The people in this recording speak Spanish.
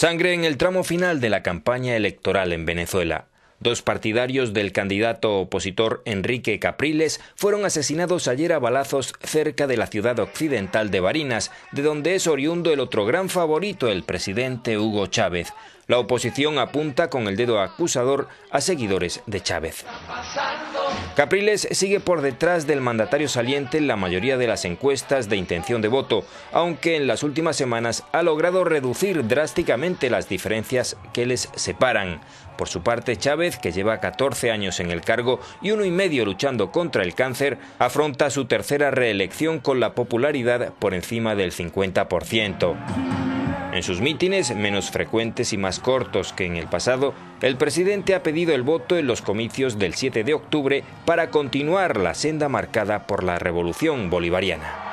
Sangre en el tramo final de la campaña electoral en Venezuela. Dos partidarios del candidato opositor Enrique Capriles fueron asesinados ayer a balazos cerca de la ciudad occidental de Barinas, de donde es oriundo el otro gran favorito, el presidente Hugo Chávez. La oposición apunta con el dedo acusador a seguidores de Chávez. Capriles sigue por detrás del mandatario saliente en la mayoría de las encuestas de intención de voto, aunque en las últimas semanas ha logrado reducir drásticamente las diferencias que les separan. Por su parte, Chávez, que lleva 14 años en el cargo y uno y medio luchando contra el cáncer, afronta su tercera reelección con la popularidad por encima del 50%. En sus mítines, menos frecuentes y más cortos que en el pasado, el presidente ha pedido el voto en los comicios del 7 de octubre para continuar la senda marcada por la revolución bolivariana.